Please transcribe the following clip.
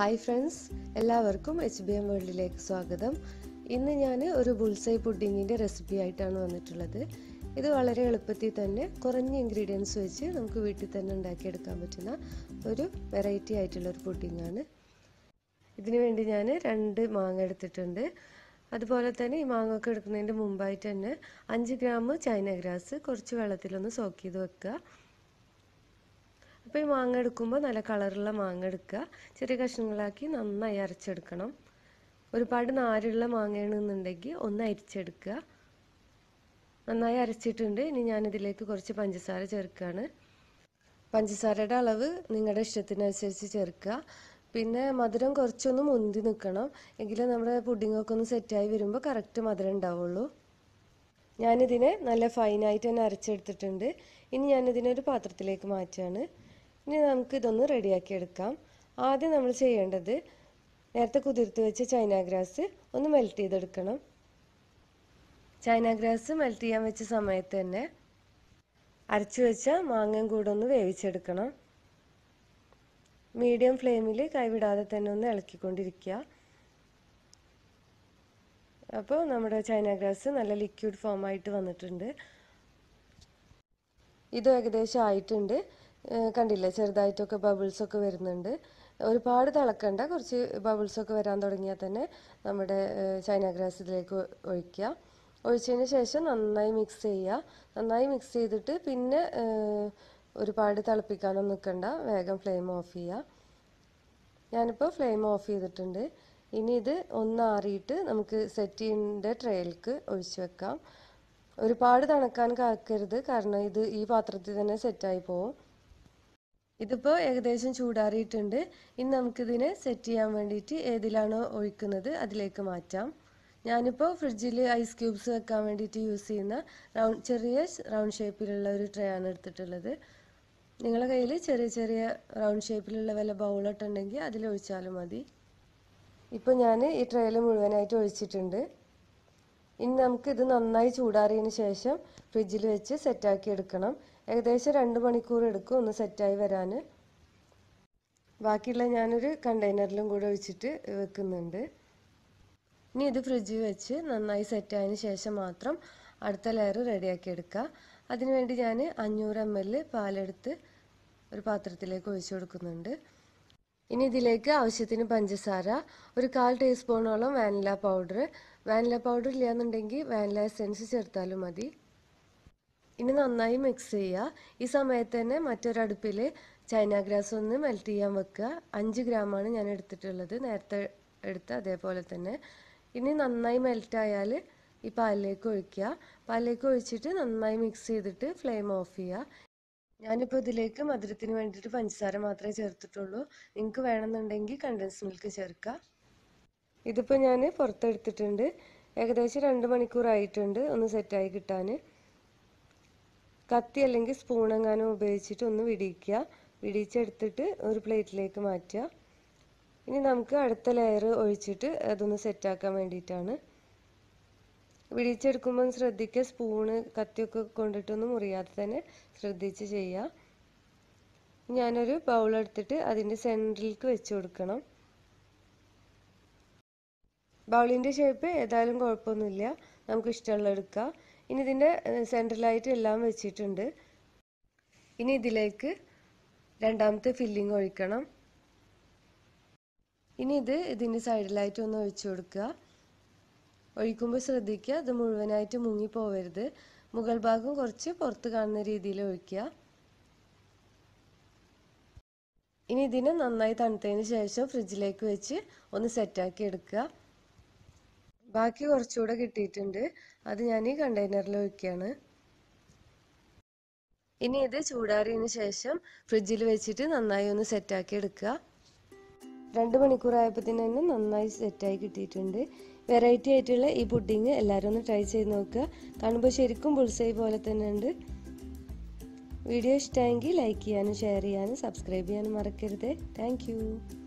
hi friends എല്ലാവർക്കും H B M വേൾഡിലേക്ക് സ്വാഗതം ഇന്ന് ഞാൻ ഒരു ബുൾസൈ പുഡിങ്ങിൻ്റെ റെസിപ്പി ആയിട്ടാണ് വന്നിട്ടുള്ളത് ഇത് വളരെ എളുപ്പത്തിൽ തന്നെ കുറഞ്ഞ ഇൻഗ്രീഡിയൻസ് വെച്ച് നമുക്ക് വീട്ടിൽ തന്നെ ഉണ്ടാക്കിയെടുക്കാൻ പറ്റുന്ന ഒരു വെറൈറ്റി ആയിട്ടുള്ള ഒരു പുഡിങ്ങാണ് ഇതിനു വേണ്ടി ഞാൻ രണ്ട് മാങ്ങ എടുത്തിട്ടുണ്ട് അതുപോലെ തന്നെ ഈ മാങ്ങൊക്കെ എടുക്കുന്നതിൻ്റെ മുമ്പായിട്ട് തന്നെ അഞ്ച് ഗ്രാം ചൈന ഗ്രാസ് കുറച്ച് വെള്ളത്തിലൊന്ന് സോക്ക് ചെയ്ത് വെക്കുക അപ്പൊ ഈ മാങ്ങ എടുക്കുമ്പോൾ നല്ല കളറുള്ള മാങ്ങ എടുക്കുക ചെറിയ കഷ്ണങ്ങളാക്കി നന്നായി അരച്ചെടുക്കണം ഒരുപാട് നാരുള്ള മാങ്ങയാണെന്നുണ്ടെങ്കിൽ ഒന്ന് അരിച്ചെടുക്കുക നന്നായി അരച്ചിട്ടുണ്ട് ഇനി ഞാനിതിലേക്ക് കുറച്ച് പഞ്ചസാര ചേർക്കുകയാണ് പഞ്ചസാരയുടെ അളവ് നിങ്ങളുടെ ഇഷ്ടത്തിനനുസരിച്ച് ചേർക്കുക പിന്നെ മധുരം കുറച്ചൊന്ന് മുന്തി നിൽക്കണം എങ്കിലേ നമ്മുടെ പുഡിങ്ങൊക്കെ ഒന്ന് സെറ്റായി വരുമ്പോൾ കറക്റ്റ് മധുരം ഉണ്ടാവുള്ളൂ ഞാനിതിനെ നല്ല ഫൈനായിട്ട് തന്നെ അരച്ചെടുത്തിട്ടുണ്ട് ഇനി ഞാനിതിനെ ഒരു പാത്രത്തിലേക്ക് മാറ്റുകയാണ് ഇനി നമുക്ക് ഇതൊന്ന് റെഡിയാക്കി എടുക്കാം ആദ്യം നമ്മൾ ചെയ്യേണ്ടത് നേരത്തെ കുതിർത്ത് വെച്ച ചൈന ഗ്രാസ് ഒന്ന് മെൽറ്റ് ചെയ്തെടുക്കണം ചൈന ഗ്രാസ് മെൽറ്റ് ചെയ്യാൻ വെച്ച സമയത്ത് തന്നെ അരച്ചു വെച്ച മാങ്ങയും കൂടെ ഒന്ന് വേവിച്ചെടുക്കണം മീഡിയം ഫ്ലെയിമിൽ കൈവിടാതെ തന്നെ ഒന്ന് ഇളക്കിക്കൊണ്ടിരിക്കുക അപ്പോൾ നമ്മുടെ ചൈന ഗ്രാസ് നല്ല ലിക്വിഡ് ഫോമായിട്ട് വന്നിട്ടുണ്ട് ഇത് ഏകദേശം ആയിട്ടുണ്ട് കണ്ടില്ലേ ചെറുതായിട്ടൊക്കെ ബബിൾസൊക്കെ വരുന്നുണ്ട് ഒരുപാട് തിളക്കണ്ട കുറച്ച് ബബിൾസൊക്കെ വരാൻ തുടങ്ങിയാൽ തന്നെ നമ്മുടെ ചൈന ഗ്രാസ് ഇതിലേക്ക് ഒഴിക്കുക ഒഴിച്ചതിന് ശേഷം നന്നായി മിക്സ് ചെയ്യുക നന്നായി മിക്സ് ചെയ്തിട്ട് പിന്നെ ഒരുപാട് തിളപ്പിക്കാനൊന്നും നിൽക്കണ്ട വേഗം ഫ്ലെയിം ഓഫ് ചെയ്യുക ഞാനിപ്പോൾ ഫ്ലെയിം ഓഫ് ചെയ്തിട്ടുണ്ട് ഇനി ഇത് ഒന്നാറിയിട്ട് നമുക്ക് സെറ്റിൻ്റെ ട്രേയിലേക്ക് ഒഴിച്ചു വെക്കാം ഒരുപാട് തണുക്കാൻ കാക്കരുത് കാരണം ഇത് ഈ പാത്രത്തിൽ തന്നെ സെറ്റായി പോവും ഇതിപ്പോൾ ഏകദേശം ചൂടാറിയിട്ടുണ്ട് ഇനി നമുക്കിതിനെ സെറ്റ് ചെയ്യാൻ വേണ്ടിയിട്ട് ഏതിലാണോ ഒഴിക്കുന്നത് അതിലേക്ക് മാറ്റാം ഞാനിപ്പോൾ ഫ്രിഡ്ജിൽ ഐസ് ക്യൂബ്സ് വെക്കാൻ വേണ്ടിയിട്ട് യൂസ് ചെയ്യുന്ന റൗണ്ട് ചെറിയ റൗണ്ട് ഷേപ്പിലുള്ള ഒരു ട്രേ ആണ് എടുത്തിട്ടുള്ളത് നിങ്ങളുടെ കയ്യിൽ ചെറിയ ചെറിയ റൗണ്ട് ഷേപ്പിലുള്ള വല്ല ബൗളൊട്ടുണ്ടെങ്കിൽ അതിൽ ഒഴിച്ചാലും മതി ഇപ്പോൾ ഞാൻ ഈ ട്രേയിൽ മുഴുവനായിട്ട് ഒഴിച്ചിട്ടുണ്ട് ഇനി നമുക്ക് ഇത് നന്നായി ചൂടാറിയതിന് ശേഷം ഫ്രിഡ്ജിൽ വെച്ച് സെറ്റാക്കി എടുക്കണം ഏകദേശം രണ്ട് മണിക്കൂർ എടുക്കും ഒന്ന് സെറ്റായി വരാൻ ബാക്കിയുള്ള ഞാനൊരു കണ്ടെയ്നറിലും കൂടെ വെച്ചിട്ട് വെക്കുന്നുണ്ട് ഇനി ഇത് ഫ്രിഡ്ജിൽ വെച്ച് നന്നായി സെറ്റായതിന് ശേഷം മാത്രം അടുത്ത ലെയർ റെഡിയാക്കി എടുക്കുക അതിനുവേണ്ടി ഞാൻ അഞ്ഞൂറ് എം എൽ പാലെടുത്ത് ഒരു പാത്രത്തിലേക്ക് ഒഴിച്ചു കൊടുക്കുന്നുണ്ട് ഇനി ഇതിലേക്ക് ആവശ്യത്തിന് പഞ്ചസാര ഒരു കാൽ ടീസ്പൂണോളം വാനില പൗഡർ വാനില പൗഡർ ഇല്ലയെന്നുണ്ടെങ്കിൽ വാനില എസെൻസ് ചേർത്താലും മതി ഇനി നന്നായി മിക്സ് ചെയ്യുക ഈ സമയത്ത് തന്നെ മറ്റൊരടുപ്പിൽ ചൈന ഗ്രാസ് ഒന്ന് മെൽറ്റ് ചെയ്യാൻ വെക്കുക അഞ്ച് ഗ്രാമാണ് ഞാൻ എടുത്തിട്ടുള്ളത് നേരത്തെ എടുത്ത അതേപോലെ തന്നെ ഇനി നന്നായി മെൽറ്റായാൽ ഈ പാലിലേക്ക് ഒഴിക്കുക പാലിലേക്ക് ഒഴിച്ചിട്ട് നന്നായി മിക്സ് ചെയ്തിട്ട് ഫ്ലെയിം ഓഫ് ചെയ്യുക ഞാനിപ്പോൾ ഇതിലേക്ക് മധുരത്തിന് വേണ്ടിയിട്ട് പഞ്ചസാര മാത്രമേ ചേർത്തിട്ടുള്ളൂ നിങ്ങൾക്ക് വേണമെന്നുണ്ടെങ്കിൽ കണ്ടൻസ് മിൽക്ക് ചേർക്കാം ഇതിപ്പോൾ ഞാൻ പുറത്തെടുത്തിട്ടുണ്ട് ഏകദേശം രണ്ട് ആയിട്ടുണ്ട് ഒന്ന് സെറ്റായി കിട്ടാൻ കത്തി അല്ലെങ്കിൽ സ്പൂൺ ഉപയോഗിച്ചിട്ട് ഒന്ന് വിടിയിക്കുക വിടിയിച്ചെടുത്തിട്ട് ഒരു പ്ലേറ്റിലേക്ക് മാറ്റുക ഇനി നമുക്ക് അടുത്ത ലെയർ ഒഴിച്ചിട്ട് അതൊന്ന് സെറ്റാക്കാൻ വേണ്ടിയിട്ടാണ് പിടിച്ചെടുക്കുമ്പം ശ്രദ്ധിക്കുക സ്പൂണ് കത്തിയൊക്കെ കൊണ്ടിട്ടൊന്നും മുറിയാതെ തന്നെ ശ്രദ്ധിച്ച് ചെയ്യുക ഞാനൊരു ബൗൾ എടുത്തിട്ട് അതിൻ്റെ സെൻറ്ററിലേക്ക് വെച്ച് കൊടുക്കണം ബൗളിൻ്റെ ഷേപ്പ് ഏതായാലും കുഴപ്പമൊന്നുമില്ല നമുക്ക് ഇഷ്ടമുള്ള എടുക്കാം ഇനി ഇതിൻ്റെ സെൻറ്ററിലായിട്ട് എല്ലാം വെച്ചിട്ടുണ്ട് ഇനി ഇതിലേക്ക് രണ്ടാമത്തെ ഫില്ലിംഗ് ഒഴിക്കണം ഇനി ഇത് ഇതിൻ്റെ സൈഡിലായിട്ട് ഒന്ന് ഒഴിച്ചു കൊടുക്കുക ഒഴിക്കുമ്പോൾ ശ്രദ്ധിക്കുക അത് മുഴുവനായിട്ട് മുങ്ങിപ്പോവരുത് മുകൾ ഭാഗം കുറച്ച് പുറത്ത് കാണുന്ന രീതിയിൽ ഒഴിക്കുക ഇനി ഇതിനെ നന്നായി തണുത്തതിന് ശേഷം ഫ്രിഡ്ജിലേക്ക് വെച്ച് ഒന്ന് സെറ്റാക്കി എടുക്കുക ബാക്കി കുറച്ചുകൂടെ കിട്ടിയിട്ടുണ്ട് അത് ഞാൻ ഈ കണ്ടെയ്നറിൽ ഒഴിക്കുകയാണ് ഇനി ഇത് ചൂടാറിയതിന് ശേഷം ഫ്രിഡ്ജിൽ വെച്ചിട്ട് നന്നായി ഒന്ന് സെറ്റാക്കി എടുക്കുക രണ്ട് മണിക്കൂറായപ്പോൾ തന്നെ നന്നായി സെറ്റായി കിട്ടിയിട്ടുണ്ട് വെറൈറ്റി ആയിട്ടുള്ള ഈ പുഡിങ് എല്ലാവരും ഒന്ന് ട്രൈ ചെയ്ത് നോക്കുക കാണുമ്പോൾ ശരിക്കും പുൾസൈ പോലെ തന്നെ ഉണ്ട് വീഡിയോ ഇഷ്ടമെങ്കിൽ ലൈക്ക് ചെയ്യാനും ഷെയർ ചെയ്യാനും സബ്സ്ക്രൈബ് ചെയ്യാനും മറക്കരുത് താങ്ക്